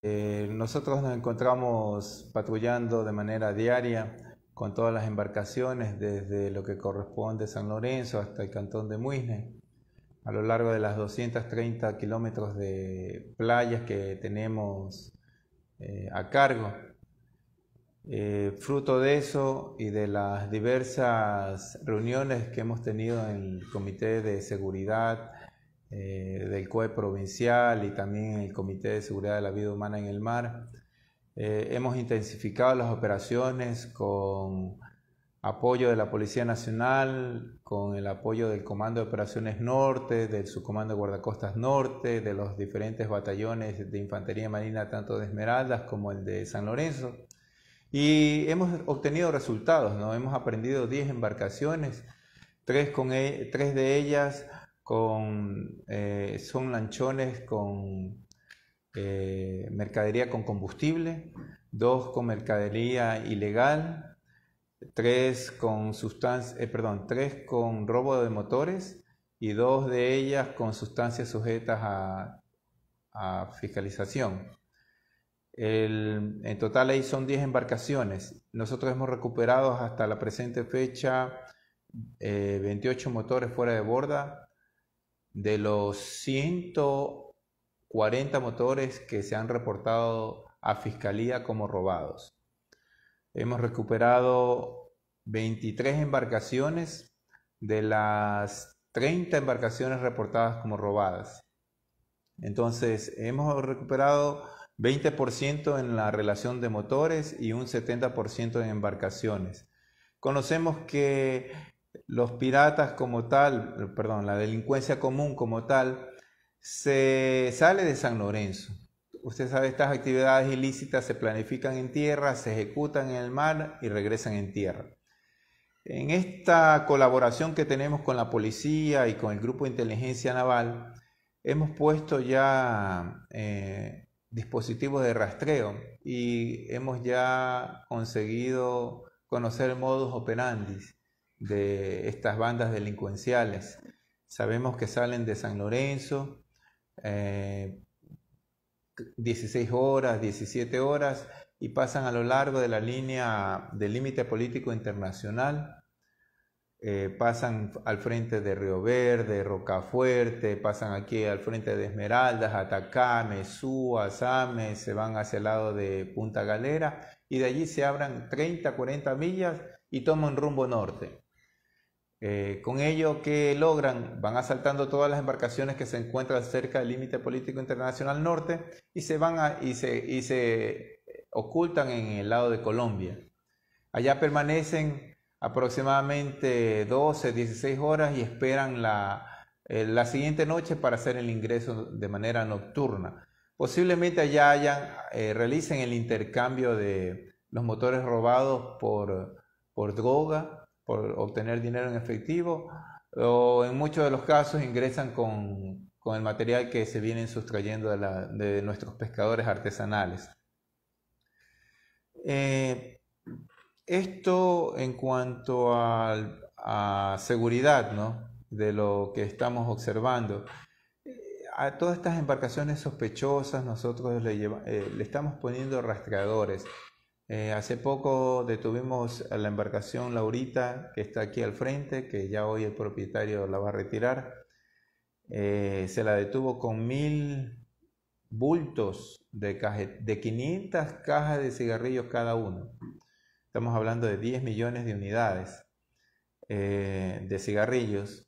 Eh, nosotros nos encontramos patrullando de manera diaria con todas las embarcaciones desde lo que corresponde San Lorenzo hasta el cantón de Muisne, a lo largo de las 230 kilómetros de playas que tenemos eh, a cargo. Eh, fruto de eso y de las diversas reuniones que hemos tenido en el Comité de Seguridad, eh, del COE provincial y también el Comité de Seguridad de la Vida Humana en el Mar. Eh, hemos intensificado las operaciones con apoyo de la Policía Nacional, con el apoyo del Comando de Operaciones Norte, del Subcomando de Guardacostas Norte, de los diferentes batallones de Infantería Marina, tanto de Esmeraldas como el de San Lorenzo. Y hemos obtenido resultados, ¿no? Hemos aprendido 10 embarcaciones, tres, e, tres de ellas con, eh, son lanchones con eh, mercadería con combustible, dos con mercadería ilegal, tres con eh, perdón, tres con robo de motores y dos de ellas con sustancias sujetas a, fiscalización. en total ahí son 10 embarcaciones. Nosotros hemos recuperado hasta la presente fecha 28 motores fuera de borda, de los 140 motores que se han reportado a fiscalía como robados. Hemos recuperado 23 embarcaciones de las 30 embarcaciones reportadas como robadas. Entonces, hemos recuperado 20% en la relación de motores y un 70% en embarcaciones. Conocemos que los piratas como tal, perdón, la delincuencia común como tal, se sale de San Lorenzo. Usted sabe, estas actividades ilícitas se planifican en tierra, se ejecutan en el mar y regresan en tierra. En esta colaboración que tenemos con la policía y con el grupo de inteligencia naval, hemos puesto ya eh, dispositivos de rastreo y hemos ya conseguido conocer modus operandi de estas bandas delincuenciales. Sabemos que salen de San Lorenzo, 16 eh, horas, 17 horas, y pasan a lo largo de la línea del límite político internacional. Eh, pasan al frente de Río Verde, Rocafuerte, pasan aquí al frente de Esmeraldas, Atacame, Súa, Same, se van hacia el lado de Punta Galera y de allí se abran 30, 40 millas y toman rumbo norte. Eh, con ello, que logran? Van asaltando todas las embarcaciones que se encuentran cerca del límite político internacional norte y se van y se, eh, ocultan en el lado de Colombia. Allá permanecen aproximadamente 12, 16 horas y esperan la, eh, la siguiente noche para hacer el ingreso de manera nocturna. Posiblemente allá hayan, realicen el intercambio de los motores robados por, por droga por obtener dinero en efectivo o en muchos de los casos ingresan con, el material que se vienen sustrayendo de, nuestros pescadores artesanales. Eh, esto en cuanto a, seguridad de lo que estamos observando. A todas estas embarcaciones sospechosas nosotros le, eh, le estamos poniendo rastreadores. Eh, hace poco detuvimos a la embarcación Laurita, que está aquí al frente, que ya hoy el propietario la va a retirar. Eh, se la detuvo con mil bultos de, caje, de 500 cajas de cigarrillos cada uno. Estamos hablando de 10 millones de unidades eh, de cigarrillos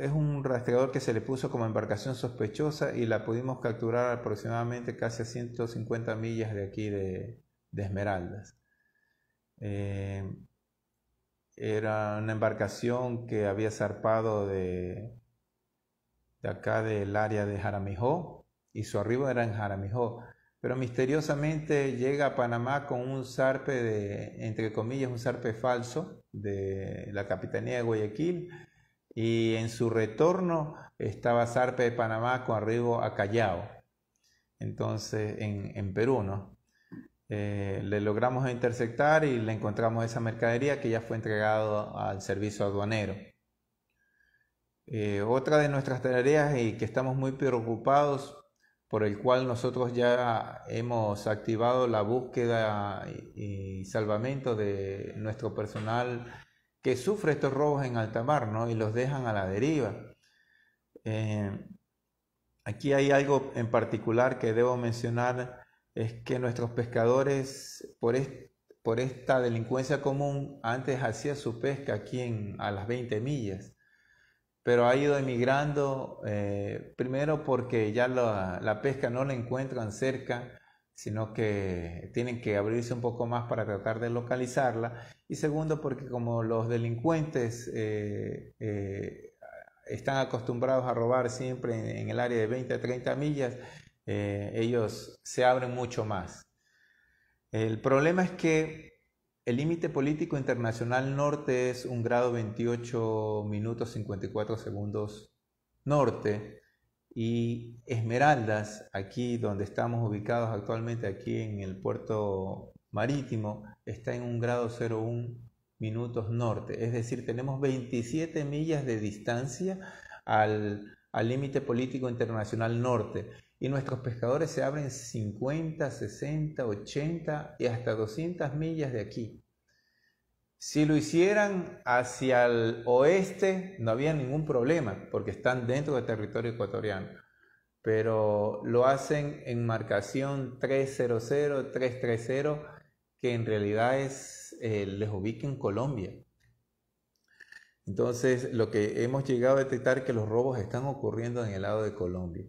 es un rastreador que se le puso como embarcación sospechosa y la pudimos capturar aproximadamente casi a 150 millas de aquí de, Esmeraldas. Eh, era una embarcación que había zarpado de, de acá del área de Jaramijó y su arribo era en Jaramijó pero misteriosamente llega a Panamá con un zarpe de, entre comillas, un zarpe falso de la Capitanía de Guayaquil y en su retorno estaba Zarpe de Panamá con arribo a Callao, entonces en, Perú, ¿no? Eh, le logramos interceptar y le encontramos esa mercadería que ya fue entregado al servicio aduanero. Eh, otra de nuestras tareas y que estamos muy preocupados por el cual nosotros ya hemos activado la búsqueda y salvamento de nuestro personal que sufre estos robos en alta mar y los dejan a la deriva. Eh, aquí hay algo en particular que debo mencionar, es que nuestros pescadores por, esta delincuencia común antes hacían su pesca aquí a las 20 millas pero ha ido emigrando eh, primero porque ya la, la, pesca no la encuentran cerca sino que tienen que abrirse un poco más para tratar de localizarla. Y segundo, porque como los delincuentes eh, eh, están acostumbrados a robar siempre en, el área de 20 a 30 millas, eh, ellos se abren mucho más. El problema es que el límite político internacional norte es un grado 28 minutos 54 segundos norte, y Esmeraldas, aquí donde estamos ubicados actualmente, aquí en el puerto marítimo, está en un grado 01 minutos norte. Es decir, tenemos 27 millas de distancia al límite político internacional norte. Y nuestros pescadores se abren 50, 60, 80 y hasta 200 millas de aquí. Si lo hicieran hacia el oeste, no había ningún problema, porque están dentro del territorio ecuatoriano. Pero lo hacen en marcación 300, 330, que en realidad es, eh, les ubique en Colombia. Entonces, lo que hemos llegado a detectar es que los robos están ocurriendo en el lado de Colombia.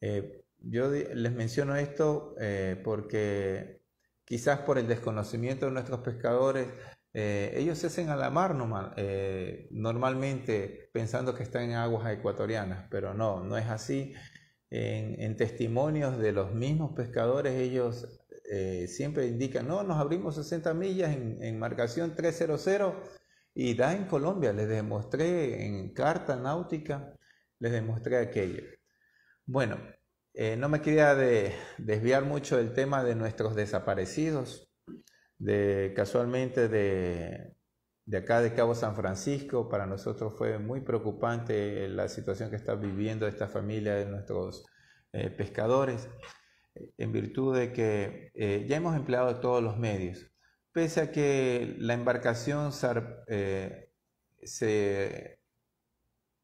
Eh, yo les menciono esto eh, porque quizás por el desconocimiento de nuestros pescadores, eh, ellos se hacen a la mar eh, normalmente pensando que están en aguas ecuatorianas, pero no, no es así. En, testimonios de los mismos pescadores, ellos eh, siempre indican, no, nos abrimos 60 millas en, marcación 300 y da en Colombia, les demostré en carta náutica, les demostré aquello. Bueno, no me quería desviar mucho del tema de nuestros desaparecidos, casualmente de, acá de Cabo San Francisco. Para nosotros fue muy preocupante la situación que está viviendo esta familia de nuestros eh, pescadores, en virtud de que eh, ya hemos empleado todos los medios. Pese a que la embarcación eh, se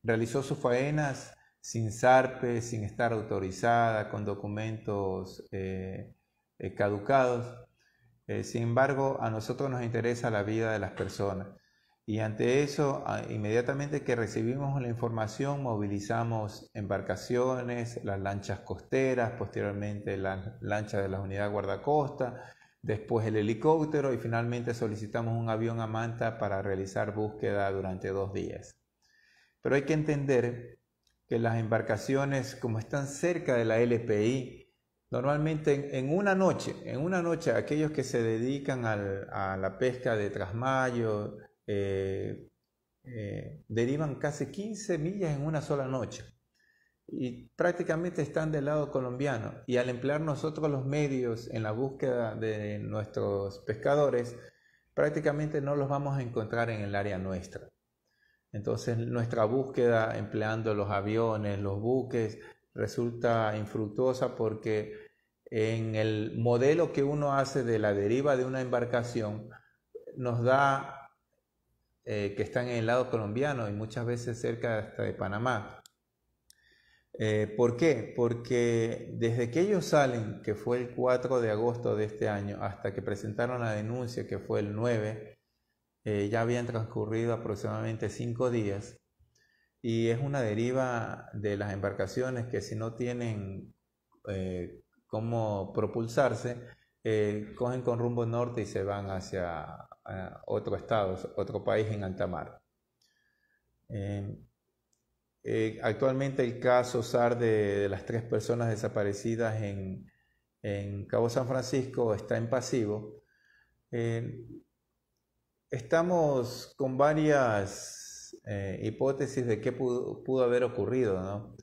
realizó sus faenas sin SARPE, sin estar autorizada, con documentos caducados, eh, sin embargo, a nosotros nos interesa la vida de las personas. Y ante eso, inmediatamente que recibimos la información, movilizamos embarcaciones, las lanchas costeras, posteriormente las lanchas de la unidad guardacosta, después el helicóptero y finalmente solicitamos un avión a Manta para realizar búsqueda durante dos días. Pero hay que entender que las embarcaciones, como están cerca de la LPI, Normalmente en, una noche, en una noche aquellos que se dedican a la pesca de trasmayo eh, eh, derivan casi 15 millas en una sola noche y prácticamente están del lado colombiano. Y al emplear nosotros los medios en la búsqueda de nuestros pescadores, prácticamente no los vamos a encontrar en el área nuestra. Entonces nuestra búsqueda empleando los aviones, los buques, resulta infructuosa porque en el modelo que uno hace de la deriva de una embarcación, nos da eh, que están en el lado colombiano y muchas veces cerca hasta de Panamá. Eh, ¿Por qué? Porque desde que ellos salen, que fue el 4 de agosto de este año, hasta que presentaron la denuncia, que fue el 9, eh, ya habían transcurrido aproximadamente cinco días, y es una deriva de las embarcaciones que si no tienen eh, cómo propulsarse, eh, cogen con rumbo norte y se van hacia otro estado, otro país en alta mar. Eh, actualmente el caso SAR de, las tres personas desaparecidas en, Cabo San Francisco está en pasivo. estamos con varias eh, hipótesis de qué pudo, haber ocurrido, ¿no?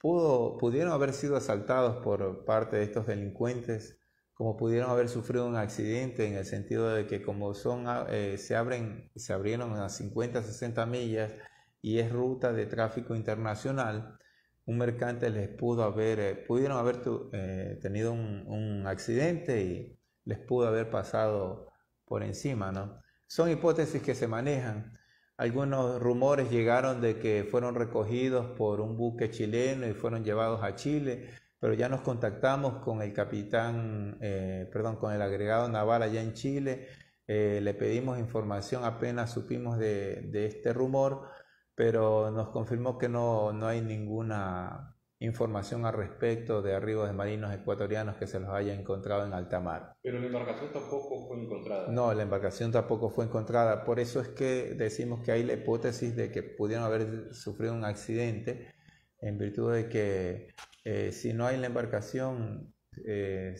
Pudo, pudieron haber sido asaltados por parte de estos delincuentes, como pudieron haber sufrido un accidente en el sentido de que como son, ah, eh, se, abren, se abrieron a 50, 60 millas y es ruta de tráfico internacional, un mercante les pudo haber, eh, pudieron haber tenido un, un, accidente y les pudo haber pasado por encima, ¿no? Son hipótesis que se manejan algunos rumores llegaron de que fueron recogidos por un buque chileno y fueron llevados a Chile, pero ya nos contactamos con el capitán, eh, perdón, con el agregado naval allá en Chile, eh, le pedimos información apenas supimos de, este rumor, pero nos confirmó que no hay ninguna información al respecto de arribos de marinos ecuatorianos que se los haya encontrado en alta mar. Pero la embarcación tampoco fue encontrada. No, la embarcación tampoco fue encontrada. Por eso es que decimos que hay la hipótesis de que pudieron haber sufrido un accidente en virtud de que eh, si no hay la embarcación eh,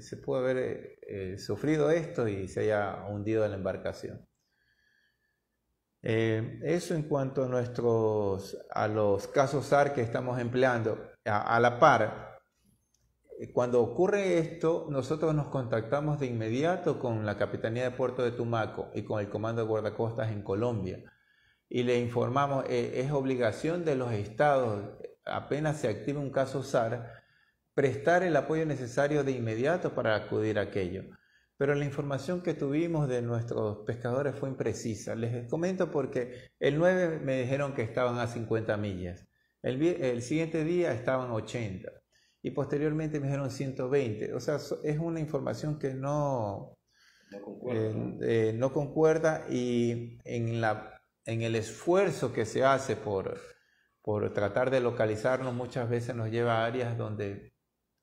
se puede haber eh, sufrido esto y se haya hundido la embarcación. Eh, eso en cuanto a, a los casos SAR que estamos empleando. A, la par, eh, cuando ocurre esto, nosotros nos contactamos de inmediato con la Capitanía de Puerto de Tumaco y con el Comando de Guardacostas en Colombia y le informamos, eh, es obligación de los estados, apenas se active un caso SAR, prestar el apoyo necesario de inmediato para acudir a aquello pero la información que tuvimos de nuestros pescadores fue imprecisa. Les comento porque el 9 me dijeron que estaban a 50 millas, el, siguiente día estaban 80 y posteriormente me dijeron 120. O sea, es una información que eh, eh, no, concuerda, y en, la, en el esfuerzo que se hace por, por tratar de localizarnos muchas veces nos lleva a áreas donde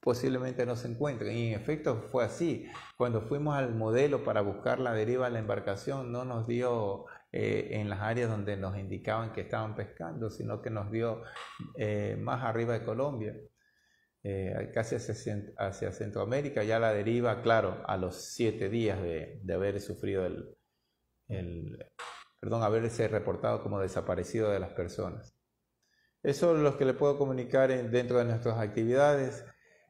posiblemente no se encuentren. Y en efecto fue así. Cuando fuimos al modelo para buscar la deriva de la embarcación, no nos dio eh, en las áreas donde nos indicaban que estaban pescando, sino que nos dio eh, más arriba de Colombia, eh, casi hacia, Centroamérica. Ya la deriva, claro, a los siete días de, haber sufrido el, perdón, haberse reportado como desaparecido de las personas. Eso es lo que le puedo comunicar dentro de nuestras actividades.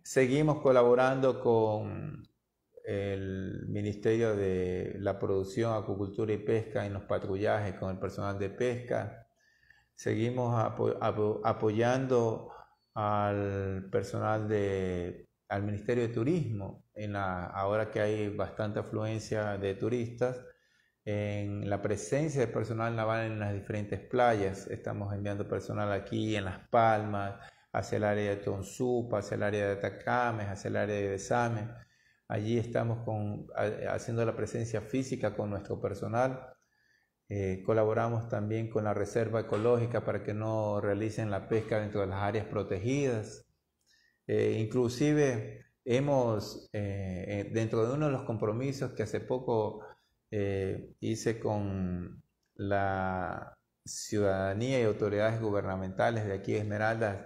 Seguimos colaborando con el Ministerio de la Producción, Acuicultura y Pesca en los patrullajes con el personal de pesca. Seguimos apoyando al personal de al Ministerio de Turismo en la, ahora que hay bastante afluencia de turistas en la presencia del personal naval en las diferentes playas. Estamos enviando personal aquí en Las Palmas, hacia el área de Tonsupa, hacia el área de Atacames, hacia el área de Desame. Allí estamos con, haciendo la presencia física con nuestro personal. Eh, colaboramos también con la Reserva Ecológica para que no realicen la pesca dentro de las áreas protegidas. Eh, inclusive hemos, eh, dentro de uno de los compromisos que hace poco hice con la ciudadanía y autoridades gubernamentales de aquí de Esmeraldas,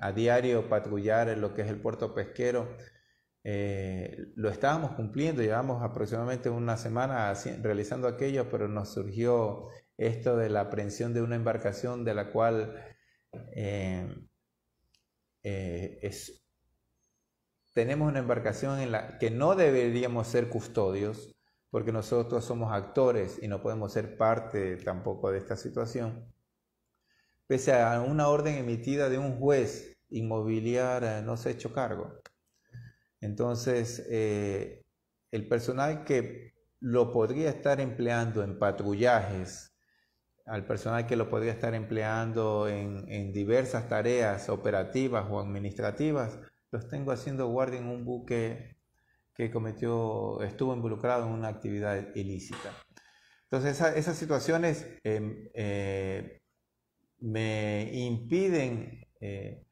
a diario patrullar en lo que es el puerto pesquero. Eh, lo estábamos cumpliendo, llevamos aproximadamente una semana realizando aquello, pero nos surgió esto de la aprehensión de una embarcación de la cual eh, eh, tenemos una embarcación en la que no deberíamos ser custodios, porque nosotros somos actores y no podemos ser parte tampoco de esta situación pese a una orden emitida de un juez inmobiliario, eh, no se ha hecho cargo. Entonces, eh, el personal que lo podría estar empleando en patrullajes, al personal que lo podría estar empleando en, diversas tareas operativas o administrativas, los tengo haciendo guardia en un buque que cometió, estuvo involucrado en una actividad ilícita. Entonces, esas situaciones em, eh, me impiden, eh,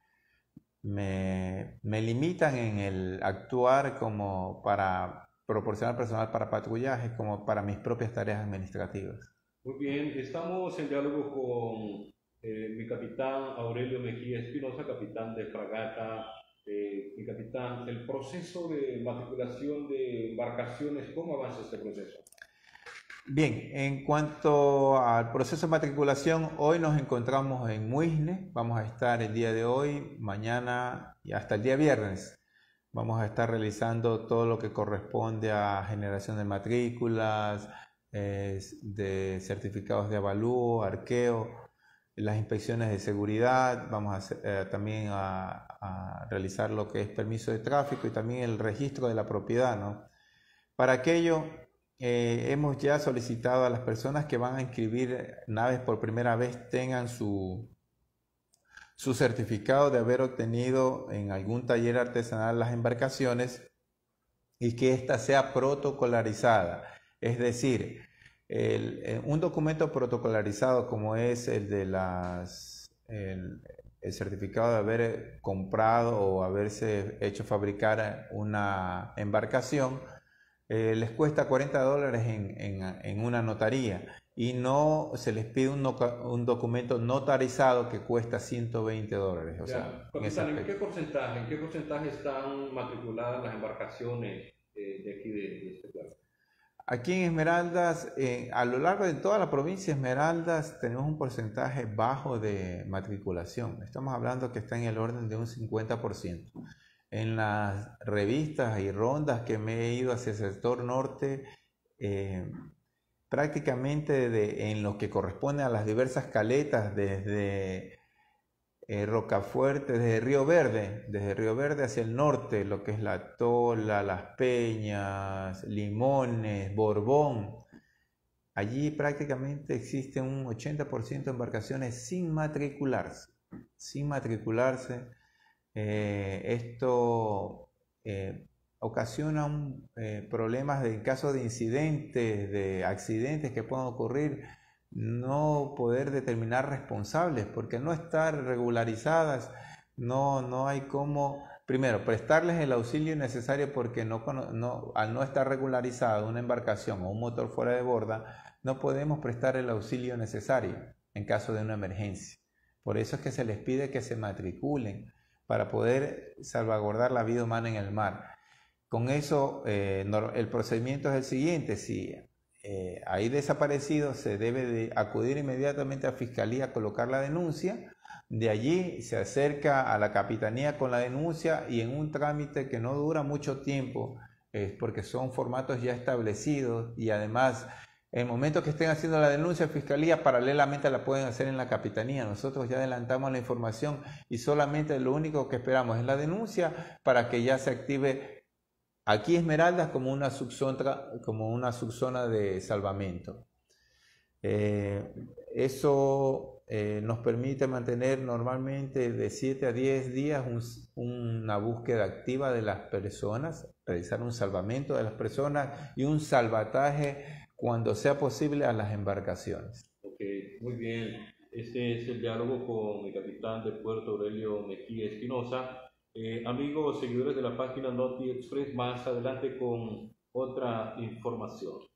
me, limitan en el actuar como para proporcionar personal para patrullaje, como para mis propias tareas administrativas. Muy bien, estamos en diálogo con eh, mi capitán Aurelio Mejía Espinosa, capitán de fragata. Eh, mi capitán, el proceso de matriculación de embarcaciones, ¿cómo avanza este proceso? Bien, en cuanto al proceso de matriculación, hoy nos encontramos en Muisne, vamos a estar el día de hoy, mañana y hasta el día viernes. Vamos a estar realizando todo lo que corresponde a generación de matrículas, de certificados de avalúo, arqueo, las inspecciones de seguridad, vamos a eh, también a, realizar lo que es permiso de tráfico y también el registro de la propiedad. Para aquello eh, hemos ya solicitado a las personas que van a inscribir naves por primera vez tengan su, su certificado de haber obtenido en algún taller artesanal las embarcaciones y que ésta sea protocolarizada. Es decir, eh, un documento protocolarizado como es el de las... el certificado de haber comprado o haberse hecho fabricar una embarcación eh, les cuesta 40 dólares en, en, una notaría y no se les pide un, documento notarizado que cuesta 120 dólares. O sea, en, qué porcentaje, ¿En qué porcentaje están matriculadas las embarcaciones eh, de aquí de, este lugar? Aquí en Esmeraldas, eh, a lo largo de toda la provincia de Esmeraldas, tenemos un porcentaje bajo de matriculación. Estamos hablando que está en el orden de un 50% en las revistas y rondas que me he ido hacia el sector norte, eh, prácticamente en lo que corresponde a las diversas caletas, desde eh, Rocafuerte, desde Río Verde, desde Río Verde hacia el norte, lo que es La Tola, Las Peñas, Limones, Borbón. Allí prácticamente existe un 80% de embarcaciones sin matricularse, sin matricularse eh, esto eh, ocasiona eh, problemas en caso de incidentes, de accidentes que puedan ocurrir, no poder determinar responsables, porque no estar regularizadas, no, no hay cómo, primero, prestarles el auxilio necesario porque no, al no estar regularizada una embarcación o un motor fuera de borda, no podemos prestar el auxilio necesario en caso de una emergencia. Por eso es que se les pide que se matriculen para poder salvaguardar la vida humana en el mar. Con eso, eh, el procedimiento es el siguiente, si eh, hay desaparecido, se debe de acudir inmediatamente a fiscalía a colocar la denuncia, de allí se acerca a la capitanía con la denuncia y en un trámite que no dura mucho tiempo, es porque son formatos ya establecidos y además en el momento que estén haciendo la denuncia fiscalía, paralelamente la pueden hacer en la capitanía. Nosotros ya adelantamos la información y solamente lo único que esperamos es la denuncia para que ya se active aquí Esmeraldas como una subzona, como una de salvamento. Eh, eso eh, nos permite mantener normalmente de 7 a 10 días una búsqueda activa de las personas, realizar un salvamento de las personas y un salvataje cuando sea posible a las embarcaciones. Ok, muy bien. Este es el diálogo con el capitán de puerto Aurelio Mejía Espinosa. Eh, amigos, seguidores de la página Noti Express, más adelante con otra información.